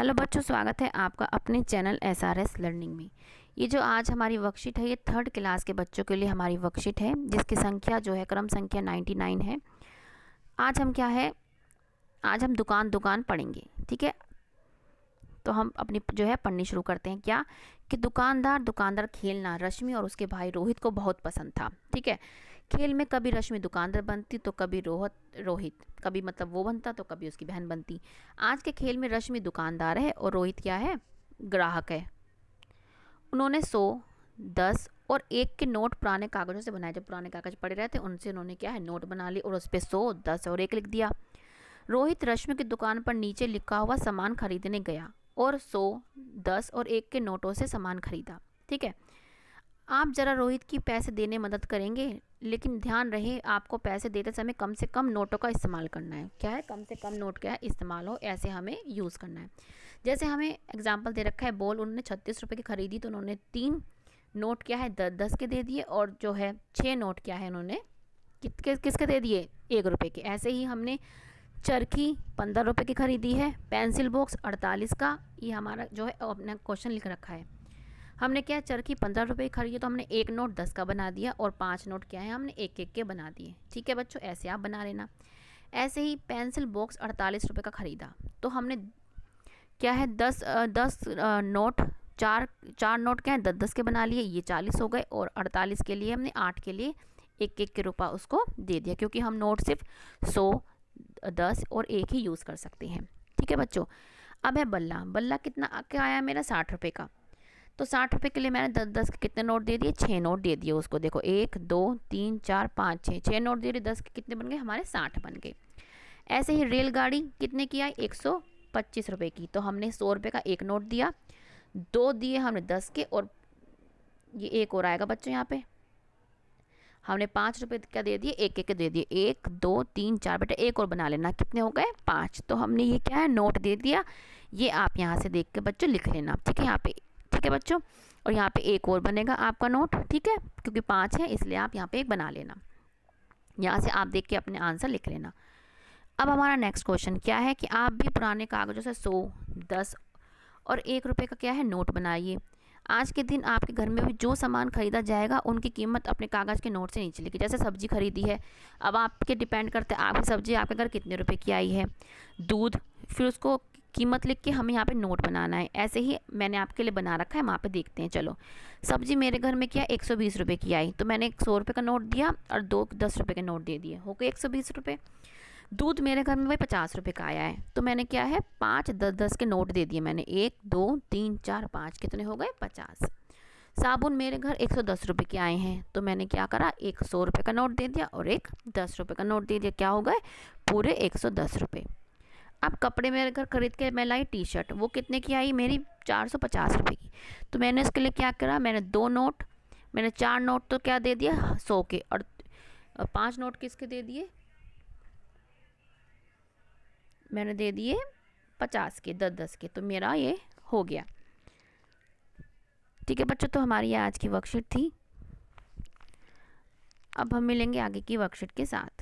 hello बच्चों स्वागत है आपका अपने channel S R S learning में ये जो आज हमारी वर्कशीट है ये थर्ड क्लास के बच्चों के लिए हमारी वर्कशीट है जिसकी संख्या जो है क्रम संख्या 99 है आज हम क्या है आज हम दुकान दुकान पढ़ेंगे ठीक है तो हम अपनी जो है पढ़नी शुरू करते हैं क्या कि दुकानदार दुकानदार खेलना रश्मि और उसके भाई रोहित को बहुत पसंद था ठीक है खेल में कभी रश्मि दुकानदार बनती तो कभी रोहत रोहित कभी मतलब वो बनता तो कभी उसकी बहन बनती आज के खेल में रश्मि दुकानदार है और रोहित क्या है ग्राहक है उन्होंने सौ दस और एक के नोट पुराने कागज़ों से बनाए जब पुराने कागज़ पड़े रहे थे उनसे उन्होंने क्या है नोट बना लिए और उस पर सौ दस और एक लिख दिया रोहित रश्मि की दुकान पर नीचे लिखा हुआ सामान खरीदने गया और सौ दस और एक के नोटों से सामान खरीदा ठीक है आप ज़रा रोहित की पैसे देने मदद करेंगे लेकिन ध्यान रहे आपको पैसे देते समय कम से कम नोटों का इस्तेमाल करना है क्या है कम से कम नोट क्या है इस्तेमाल हो ऐसे हमें यूज़ करना है जैसे हमें एग्जाम्पल दे रखा है बॉल उन्होंने छत्तीस रुपये की खरीदी तो उन्होंने तीन नोट क्या है दस दस के दे दिए और जो है छः नोट क्या है उन्होंने कित किसके दे दिए एक रुपये के ऐसे ही हमने चरखी पंद्रह रुपये की खरीदी है पेंसिल बॉक्स अड़तालीस का ये हमारा जो है अपना क्वेश्चन लिख रखा है हमने क्या चरखी पंद्रह रुपये की खरीदी तो हमने एक नोट दस का बना दिया और पाँच नोट क्या है हमने एक एक के बना दिए ठीक है बच्चों ऐसे आप बना लेना ऐसे ही पेंसिल बॉक्स अड़तालीस रुपये का ख़रीदा तो हमने क्या है दस दस नोट चार चार नोट क्या है दस दस के बना लिए ये चालीस हो गए और अड़तालीस के लिए हमने आठ के लिए एक एक के रुपये उसको दे दिया क्योंकि हम नोट सिर्फ सौ दस और एक ही यूज़ कर सकते हैं ठीक है बच्चों अब है बल्ला बल्ला कितना क्या आया मेरा साठ रुपये का तो साठ रुपये के लिए मैंने दस दस के कितने नोट दे दिए छः नोट दे दिए उसको देखो एक दो तीन चार पाँच छः छः नोट दे दिए दस के कितने बन गए हमारे साठ बन गए ऐसे ही रेलगाड़ी कितने की आई एक सौ पच्चीस रुपये की तो हमने सौ रुपये का एक नोट दिया दो दिए हमने दस के और ये एक और आएगा बच्चों यहाँ पे हमने पाँच रुपये क्या दे दिए एक एक के दे दिए एक दो तीन चार बेटा एक और बना लेना कितने हो गए पाँच तो हमने ये क्या है नोट दे दिया ये आप यहाँ से देख के बच्चों लिख लेना ठीक है यहाँ पे ठीक है बच्चों और यहाँ पे एक और बनेगा आपका नोट ठीक है क्योंकि पाँच है इसलिए आप यहाँ पे एक बना लेना यहाँ से आप देख के अपने आंसर लिख लेना अब हमारा नेक्स्ट क्वेश्चन क्या है कि आप भी पुराने कागज़ों से सौ दस और एक रुपये का क्या है नोट बनाइए आज के दिन आपके घर में भी जो सामान खरीदा जाएगा उनकी कीमत अपने कागज़ के नोट से नीचे लिखी जैसे सब्जी खरीदी है अब आपके डिपेंड करते हैं आपकी सब्जी आपके घर कितने रुपए की आई है दूध फिर उसको कीमत लिख के हमें यहाँ पे नोट बनाना है ऐसे ही मैंने आपके लिए बना रखा है वहाँ पे देखते हैं चलो सब्जी मेरे घर में क्या एक सौ बीस रुपये की आई तो मैंने एक सौ रुपये का नोट दिया और दो दस रुपये के नोट दे दिए हो गए एक सौ बीस रुपये दूध मेरे घर में भाई पचास रुपये का आया है तो मैंने क्या है पाँच दस दस के नोट दे दिए मैंने एक दो तीन चार पाँच कितने हो गए पचास साबुन मेरे घर एक सौ दस रुपये के आए हैं तो मैंने क्या करा एक सौ रुपये का नोट दे दिया और एक दस रुपये का नोट दे दिया क्या हो गए पूरे एक सौ दस रुपये अब कपड़े मेरे घर खरीद के मैं लाई टी शर्ट वो कितने की आई मेरी चार सौ पचास रुपये की तो मैंने उसके लिए क्या करा मैंने दो नोट मैंने चार नोट तो क्या दे दिया सौ के और पाँच नोट किसके दे दिए मैंने दे दिए पचास के दस दस के तो मेरा ये हो गया ठीक है बच्चों तो हमारी आज की वर्कशीट थी अब हम मिलेंगे आगे की वर्कशीट के साथ